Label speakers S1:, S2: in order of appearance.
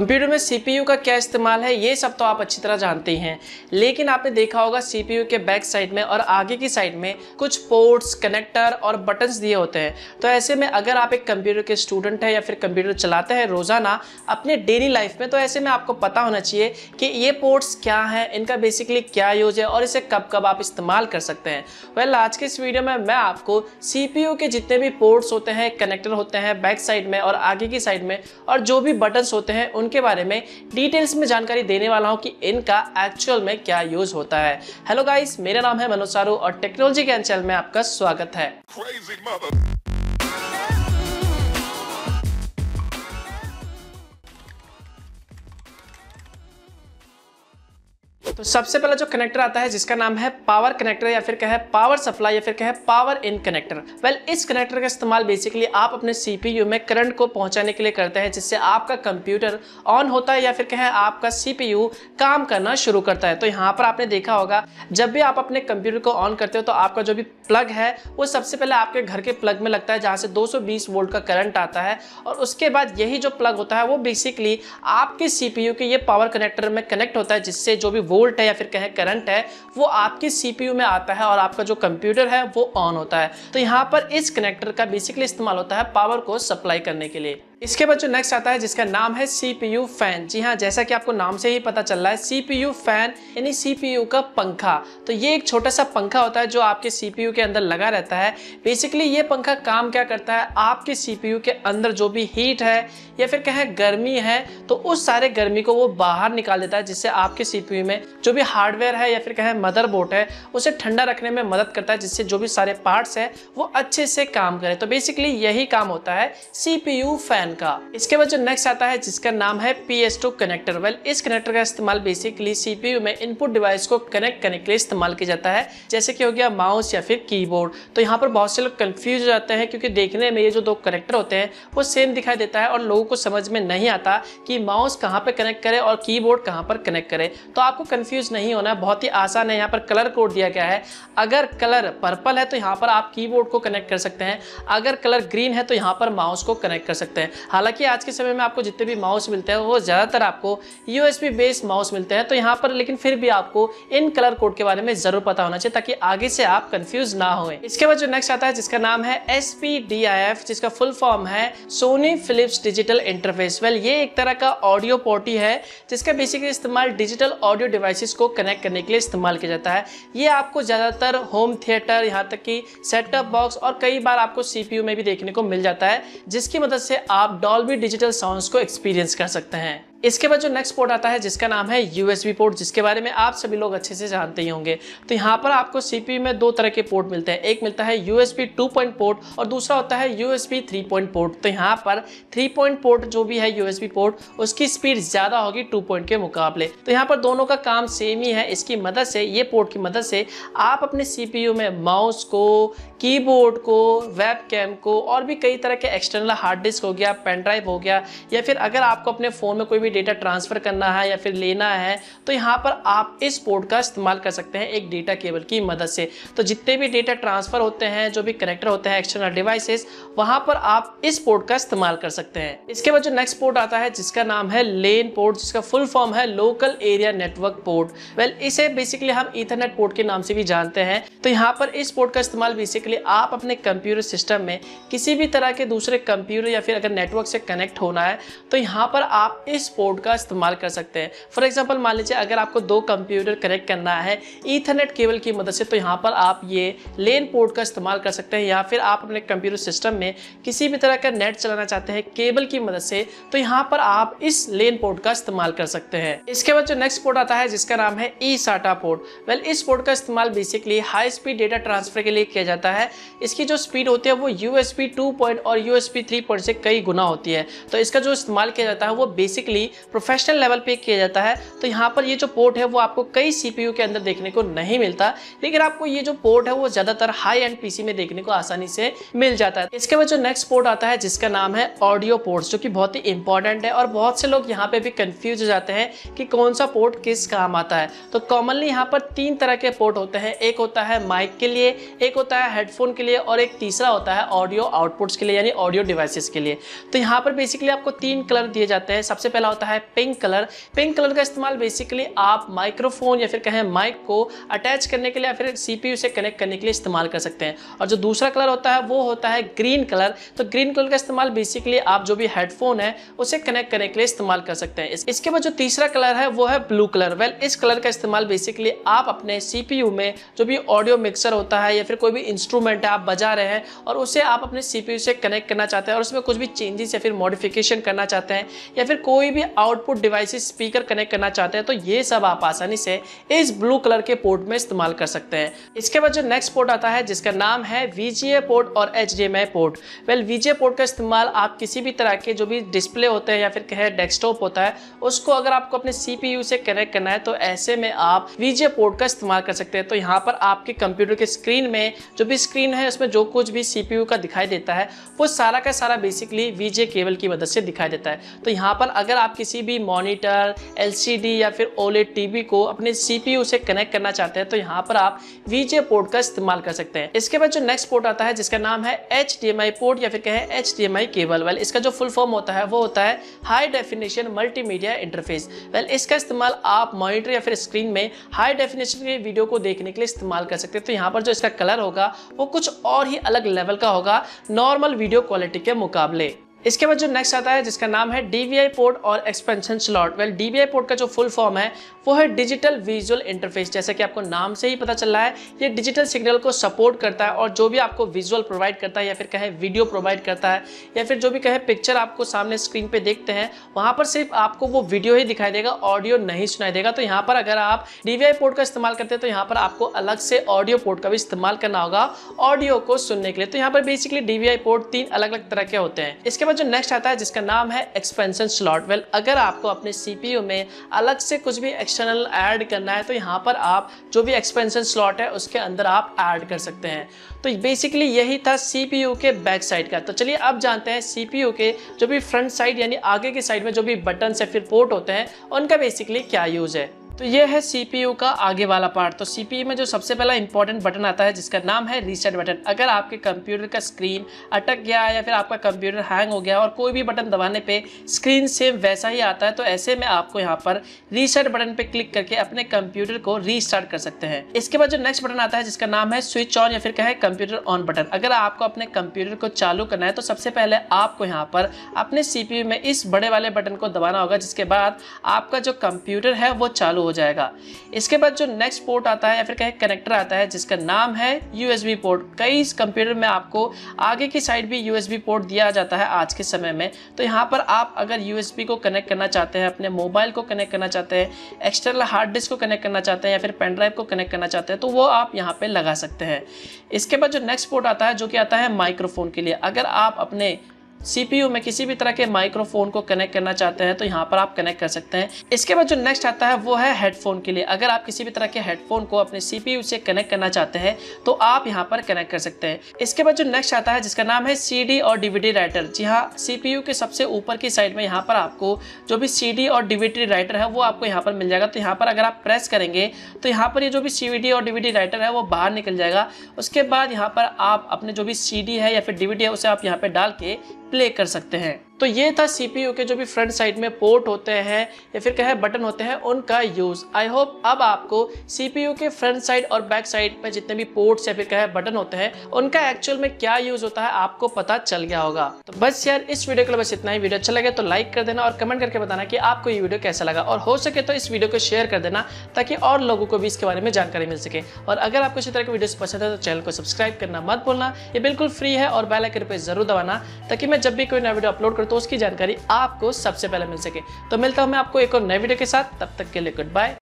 S1: computer में CPU का क्या इस्तेमाल है ये सब तो आप अच्छी तरह जानते हैं लेकिन आपने देखा होगा सीपीयू के बैक साइड में और आगे की साइड में कुछ पोर्ट्स कनेक्टर और बटन्स दिए होते हैं तो ऐसे में अगर आप एक कंप्यूटर के स्टूडेंट हैं या फिर कंप्यूटर चलाते हैं रोज़ाना अपने डेली लाइफ में तो ऐसे में आपको पता होना चाहिए कि ये पोर्ट्स क्या हैं इनका बेसिकली क्या यूज है और इसे कब कब आप इस्तेमाल कर सकते हैं वेल well, आज के इस वीडियो में मैं आपको सी के जितने भी पोर्ट्स होते हैं कनेक्टर होते हैं बैक साइड में और आगे की साइड में और जो भी बटन्स होते हैं उन उनके बारे में डिटेल्स में जानकारी देने वाला हूँ कि इनका एक्चुअल में क्या यूज होता है हेलो गाइस मेरा नाम है मनोज सारू और टेक्नोलॉजी के अंचल में आपका स्वागत है तो सबसे पहला जो कनेक्टर आता है जिसका नाम है पावर कनेक्टर या फिर कहे पावर सप्लाई या फिर कहे पावर इन कनेक्टर वेल इस कनेक्टर का इस्तेमाल बेसिकली आप अपने सीपीयू में करंट को पहुंचाने के लिए करते हैं जिससे आपका कंप्यूटर ऑन होता है या फिर कहे आपका सीपीयू काम करना शुरू करता है तो यहाँ पर आपने देखा होगा जब भी आप अपने कंप्यूटर को ऑन करते हो तो आपका जो भी प्लग है वो सबसे पहले आपके घर के प्लग में लगता है जहाँ से दो वोल्ट का करंट आता है और उसके बाद यही जो प्लग होता है वो बेसिकली आपके सीपीयू के ये पावर कनेक्टर में कनेक्ट होता है जिससे जो भी वो वोल्ट है या फिर कहें करंट है वो आपकी सीपीयू में आता है और आपका जो कंप्यूटर है वो ऑन होता है तो यहाँ पर इस कनेक्टर का बेसिकली इस्तेमाल होता है पावर को सप्लाई करने के लिए इसके बाद जो नेक्स्ट आता है जिसका नाम है सी पी यू फैन जी हाँ जैसा कि आपको नाम से ही पता चल रहा है सी पी यू फैन यानी सी पी यू का पंखा तो ये एक छोटा सा पंखा होता है जो आपके सी पी यू के अंदर लगा रहता है बेसिकली ये पंखा काम क्या करता है आपके सी पी यू के अंदर जो भी हीट है या फिर कहें गर्मी है तो उस सारे गर्मी को वो बाहर निकाल देता है जिससे आपके सी पी यू में जो भी हार्डवेयर है या फिर कहें मदरबोर्ड है उसे ठंडा रखने में मदद करता है जिससे जो भी सारे पार्ट्स हैं वो अच्छे से काम करें तो बेसिकली यही काम होता है सीपीयू फैन का इसके बाद जो नेक्स्ट आता है जिसका नाम है P S two connector well इस कनेक्टर का इस्तेमाल बेसिकली सीपीयू में इनपुट डिवाइस को कनेक्ट करने के लिए इस्तेमाल किया जाता है जैसे कि हो गया माउस या फिर की तो यहाँ पर बहुत से लोग कन्फ्यूज हो जाते हैं क्योंकि देखने में ये जो दो कनेक्टर होते हैं वो सेम दिखाई देता है और लोगों को समझ में नहीं आता कि माउस कहाँ पर कनेक्ट करे और की कहाँ पर कनेक्ट करे तो आपको कन्फ्यू कंफ्यूज नहीं होना है बहुत ही आसान है यहाँ पर कलर कोड दिया गया है अगर कलर पर्पल है तो यहाँ पर आप कीबोर्ड को कनेक्ट कर सकते हैं अगर कलर ग्रीन है तो यहाँ पर माउस को कनेक्ट कर सकते हैं हालांकि आज के समय में आपको जितने भी माउस मिलते हैं वो ज़्यादातर आपको यू बेस्ड माउस मिलते हैं तो यहाँ पर लेकिन फिर भी आपको इन कलर कोड के बारे में ज़रूर पता होना चाहिए ताकि आगे से आप कन्फ्यूज ना हो इसके बाद जो नेक्स्ट आता है जिसका नाम है एस जिसका फुल फॉर्म है Sony Philips digital interface well ये एक तरह का ऑडियो पोर्टी है जिसका बेसिकली इस्तेमाल डिजिटल ऑडियो डिवाइस डिवाइसेस को कनेक्ट करने के लिए इस्तेमाल किया जाता है ये आपको ज़्यादातर होम थिएटर यहाँ तक कि सेटअप बॉक्स और कई बार आपको सी में भी देखने को मिल जाता है जिसकी मदद से आप डॉल्बी डिजिटल साउंड्स को एक्सपीरियंस कर सकते हैं इसके बाद जो नेक्स्ट पोर्ट आता है जिसका नाम है यूएसबी पोर्ट जिसके बारे में आप सभी लोग अच्छे से जानते ही होंगे तो यहाँ पर आपको सीपी में दो तरह के पोर्ट मिलते हैं एक मिलता है यूएसबी टू पॉइंट पोर्ट और दूसरा होता है यूएसबी थ्री पॉइंट पोर्ट तो यहाँ पर थ्री पॉइंट पोर्ट जो भी है यूएसबी पोर्ट उसकी स्पीड ज़्यादा होगी टू पॉइंट के मुकाबले तो यहाँ पर दोनों का काम सेम ही है इसकी मदद से ये पोर्ट की मदद से आप अपने सी में माउस को कीबोर्ड को वेब को और भी कई तरह के एक्सटर्नल हार्ड डिस्क हो गया पेन ड्राइव हो गया या फिर अगर आपको अपने फ़ोन में कोई भी भी डेटा ट्रांसफ़र करना है या फिर लेना है तो यहाँ पर आप इस पोर्ट का इस्तेमाल कर सकते हैं एक डेटा केबल की मदद से तो जितने भी डेटा ट्रांसफ़र होते हैं जो भी कनेक्टर होते हैं एक्सटर्नल डिवाइसेस वहाँ पर आप इस पोर्ट का इस्तेमाल कर सकते हैं इसके बाद जो नेक्स्ट पोर्ट आता है जिसका नाम है लेन पोर्ट जिसका फुल फॉर्म है local area network port well इसे बेसिकली हम इथरनेट पोर्ट के नाम से भी जानते हैं तो यहाँ पर इस पोर्ट का इस्तेमाल बेसिकली आप अपने कंप्यूटर सिस्टम में किसी भी तरह के दूसरे कंप्यूटर या फिर अगर नेटवर्क से कनेक्ट होना है तो यहाँ पर आप इस पोर्ट का इस्तेमाल कर सकते हैं फॉर एग्जाम्पल मान लीजिए अगर आपको दो कंप्यूटर कनेक्ट करना है ईथरनेट केबल की मदद से तो यहाँ पर आप ये लेन पोर्ट का इस्तेमाल कर सकते हैं या फिर आप अपने कंप्यूटर सिस्टम में किसी भी तरह का नेट चलाना चाहते हैं केबल की मदद से तो यहाँ पर आप इस लेन पोर्ट का इस्तेमाल कर सकते हैं इसके बाद जो नेक्स्ट पोर्ट आता है जिसका नाम है ई साटा पोर्ट वेल इस पोर्ट का इस्तेमाल basically high speed data transfer के लिए किया जाता है इसकी जो स्पीड होती है वो U S B two point और U S B three point से कई गुना होती है तो इसका जो इस्तेमाल किया जाता है वो बेसिकली प्रोफेशनल लेवल पे किया जाता है तो यहाँ पर ये जो पोर्ट है वो आपको कई सीपीयू के अंदर देखने को नहीं मिलता लेकिन आपको ये जो पोर्ट है वो ज़्यादातर हाई एंड पीसी में देखने को आसानी से मिल जाता है इसके बाद जो नेक्स्ट पोर्ट आता है जिसका नाम है ऑडियो पोर्ट जो कि बहुत ही इंपॉर्टेंट है और बहुत से लोग यहाँ पे भी कंफ्यूज हो जाते हैं कि कौन सा पोर्ट किस काम आता है तो कॉमनली यहाँ पर तीन तरह के पोर्ट होते हैं एक होता है माइक के लिए एक होता है हेडफोन के लिए और एक तीसरा होता है ऑडियो आउटपुट्स के लिए यानी ऑडियो डिवाइसेस के लिए तो यहाँ पर बेसिकली आपको तीन कलर दिए जाते हैं सबसे पहला होता है पिंक कलर पिंक कलर का इस्तेमाल बेसिकली आप माइक्रोफोन या फिर कहें माइक को अटैच करने के लिए या फिर सीपीयू से कनेक्ट करने के लिए इस्तेमाल कर सकते हैं और जो दूसरा कलर होता है वो होता है ग्रीन कलर तो ग्रीन कलर का इस्तेमाल बेसिकली आप जो भी हेडफोन है उसे कनेक्ट करने के लिए इस्तेमाल कर सकते हैं इसके बाद जो तीसरा कलर है वो है ब्लू कलर वेल इस कलर का इस्तेमाल बेसिकली आप अपने सीपीयू में जो भी ऑडियो मिक्सर होता है या फिर कोई भी इंस्ट्रूमेंट है आप बजा रहे हैं और उसे आप अपने सीपीयू से कनेक्ट करना चाहते हैं और उसमें कुछ भी चेंजेस या फिर मॉडिफिकेशन करना चाहते हैं या फिर कोई भी भी आउटपुट डिवाइस स्पीकर कनेक्ट करना चाहते हैं तो ये सब आप आसानी से इस ब्लू कलर के पोर्ट में इस्तेमाल कर सकते हैं इसके बाद जो नेक्स्ट पोर्ट आता है जिसका नाम है वीजीए पोर्ट और H port well VGA port का इस्तेमाल आप किसी भी तरह के जो भी डिस्प्ले होते हैं या फिर कहे डेस्कटॉप होता है उसको अगर आपको अपने सीपीयू से कनेक्ट करना है तो ऐसे में आप वीजीए पोर्ट का इस्तेमाल कर सकते हैं तो यहाँ पर आपके कंप्यूटर के स्क्रीन में जो भी स्क्रीन है उसमें जो कुछ भी सीपीयू का दिखाई देता है वो सारा का सारा बेसिकली वीजे केबल की मदद से दिखाई देता है तो यहाँ पर अगर आप आप किसी भी मॉनिटर एलसीडी या फिर ओलेट टीवी को अपने सीपीयू से कनेक्ट करना चाहते हैं तो यहाँ पर आप वीजे पोर्ट का इस्तेमाल कर सकते हैं इसके बाद जो नेक्स्ट पोर्ट आता है जिसका नाम है एच पोर्ट या फिर कहें एच केबल वेल इसका जो फुल फॉर्म होता है वो होता है high definition multimedia interface well इसका इस्तेमाल आप मॉनिटर या फिर स्क्रीन में हाई डेफिनेशन के वीडियो को देखने के लिए इस्तेमाल कर सकते हैं तो यहाँ पर जो इसका कलर होगा वो कुछ और ही अलग लेवल का होगा नॉर्मल वीडियो क्वालिटी के मुकाबले इसके बाद जो नेक्स्ट आता है जिसका नाम है DVI पोर्ट और expansion slot well DVI port का जो फुल फॉर्म है वो है डिजिटल विजुअल इंटरफेस जैसा कि आपको नाम से ही पता चल रहा है ये डिजिटल सिग्नल को सपोर्ट करता है और जो भी आपको विजुअल प्रोवाइड करता है या फिर कहे वीडियो प्रोवाइड करता है या फिर जो भी कहे पिक्चर आपको सामने स्क्रीन पर देखते हैं वहाँ पर सिर्फ आपको वो वीडियो ही दिखाई देगा ऑडियो नहीं सुनाई देगा तो यहाँ पर अगर आप डी पोर्ट का इस्तेमाल करते हैं तो यहाँ पर आपको अलग से ऑडियो पोर्ट का भी इस्तेमाल करना होगा ऑडियो को सुनने के लिए तो यहाँ पर बेसिकली डी पोर्ट तीन अलग अलग तरह के होते हैं इसके बाद जो नेक्स्ट आता है जिसका नाम है एक्सपेंशन स्लॉट वेल अगर आपको अपने सीपीयू में अलग से कुछ भी एक्सटर्नल ऐड करना है तो यहाँ पर आप जो भी एक्सपेंशन स्लॉट है उसके अंदर आप ऐड कर सकते हैं तो बेसिकली यही था सीपीयू के बैक साइड का तो चलिए अब जानते हैं सीपीयू के जो भी फ्रंट साइड यानी आगे की साइड में जो भी बटन से फिर पोर्ट होते हैं उनका बेसिकली क्या यूज़ है तो ये है सी का आगे वाला पार्ट तो सी में जो सबसे पहला इंपॉर्टेंट बटन आता है जिसका नाम है रीसेट बटन अगर आपके कंप्यूटर का स्क्रीन अटक गया या फिर आपका कंप्यूटर हैंग हो गया और कोई भी बटन दबाने पे स्क्रीन सेम वैसा ही आता है तो ऐसे में आपको यहाँ पर रीसेट बटन पे क्लिक करके अपने कंप्यूटर को रीस्टार्ट कर सकते हैं इसके बाद जो नेक्स्ट बटन आता है जिसका नाम है स्विच ऑन या फिर कहें कंप्यूटर ऑन बटन अगर आपको अपने कंप्यूटर को चालू करना है तो सबसे पहले आपको यहाँ पर अपने सी में इस बड़े वाले बटन को दबाना होगा जिसके बाद आपका जो कंप्यूटर है वो चालू जाएगा इसके बाद जो नेक्स्ट पोर्ट आता है या फिर कहें कनेक्टर आता है जिसका नाम है यू पोर्ट कई कंप्यूटर में आपको आगे की साइड भी यू पोर्ट दिया जाता है आज के समय में तो यहाँ पर आप अगर यू को कनेक्ट करना चाहते हैं अपने मोबाइल को कनेक्ट करना चाहते हैं एक्सटर्नल हार्ड डिस्क को कनेक्ट करना चाहते हैं या फिर पेन ड्राइव को कनेक्ट करना चाहते हैं तो वो आप यहाँ पर लगा सकते हैं इसके बाद जो नेक्स्ट पोर्ट आता है जो कि आता है माइक्रोफोन के लिए अगर आप अपने सीपीयू में किसी भी तरह के माइक्रोफोन को कनेक्ट करना चाहते हैं तो यहाँ पर आप कनेक्ट कर सकते हैं इसके बाद जो नेक्स्ट आता है वो है हेडफोन के लिए अगर आप किसी भी तरह के हेडफोन को अपने सीपीयू से कनेक्ट करना चाहते हैं तो आप यहाँ पर कनेक्ट कर सकते हैं इसके बाद जो नेक्स्ट आता है जिसका नाम है सी और डीवीडी राइटर जी हाँ सी के सबसे ऊपर की साइड में यहाँ पर आपको जो भी सी और डीवीडी राइटर है वो आपको यहाँ पर मिल जाएगा तो यहाँ पर अगर आप प्रेस करेंगे तो यहाँ पर ये जो भी सी और डीवीडी राइटर है वो बाहर निकल जाएगा उसके बाद यहाँ पर आप अपने जो भी सी है या फिर डीवीडी है उसे आप यहाँ पर डाल के प्ले कर सकते हैं तो ये था सीपीयू के जो भी फ्रंट साइड में पोर्ट होते हैं या फिर कहे बटन होते हैं उनका यूज़ आई होप अब आपको सीपीयू के फ्रंट साइड और बैक साइड में जितने भी पोर्ट्स या फिर कहे बटन होते हैं उनका एक्चुअल में क्या यूज़ होता है आपको पता चल गया होगा तो बस यार इस वीडियो के लिए बस इतना ही वीडियो अच्छा लगे तो लाइक कर देना और कमेंट करके बताना कि आपको ये वीडियो कैसा लगा और हो सके तो इस वीडियो को शेयर कर देना ताकि और लोगों को भी इसके बारे में जानकारी मिल सके और अगर आपको इसी तरह के वीडियो पसंद है तो चैनल को सब्सक्राइब करना मत भूलना ये बिल्कुल फ्री है और बेल पर जरूर दबाना ताकि मैं जब भी कोई नया वीडियो अपलोड करूँ तो उसकी जानकारी आपको सबसे पहले मिल सके तो मिलता हूं मैं आपको एक और नए वीडियो के साथ तब तक के लिए गुड बाय